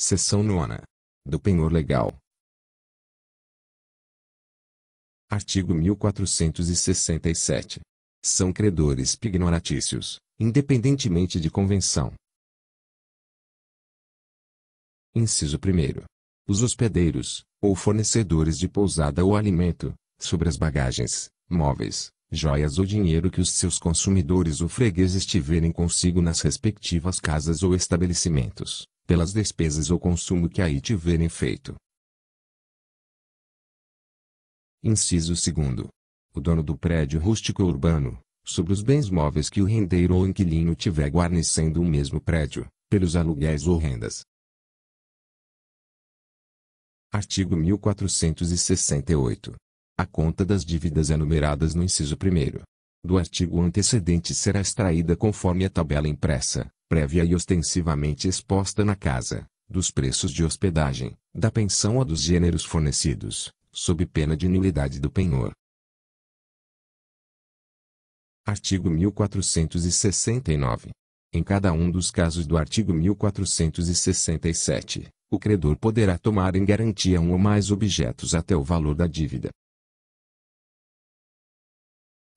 Seção nona. Do penhor legal. Artigo 1467. São credores pignoratícios, independentemente de convenção. Inciso 1. Os hospedeiros, ou fornecedores de pousada ou alimento, sobre as bagagens, móveis, joias ou dinheiro que os seus consumidores ou fregueses tiverem consigo nas respectivas casas ou estabelecimentos, pelas despesas ou consumo que aí tiverem feito. Inciso 2. O dono do prédio rústico urbano, sobre os bens móveis que o rendeiro ou inquilino tiver guarnecendo o mesmo prédio, pelos aluguéis ou rendas. Artigo 1468. A conta das dívidas enumeradas é no inciso 1 do artigo antecedente será extraída conforme a tabela impressa, prévia e ostensivamente exposta na casa, dos preços de hospedagem, da pensão ou dos gêneros fornecidos, sob pena de nulidade do penhor. Artigo 1469. Em cada um dos casos do artigo 1467, o credor poderá tomar em garantia um ou mais objetos até o valor da dívida.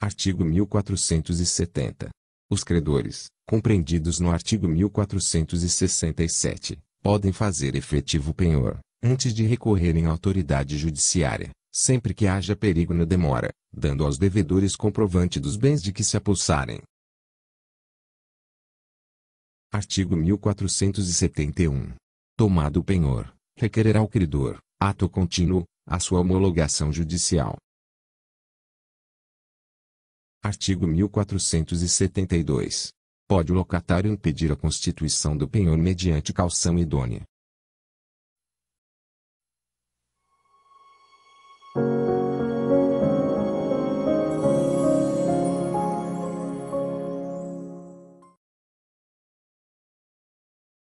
Artigo 1470. Os credores, compreendidos no artigo 1467, podem fazer efetivo penhor, antes de recorrerem à autoridade judiciária, sempre que haja perigo na demora, dando aos devedores comprovante dos bens de que se apossarem. Artigo 1471. Tomado o penhor, requererá o credor, ato contínuo, a sua homologação judicial, Artigo 1472. Pode o locatário impedir a constituição do penhor mediante calção idônea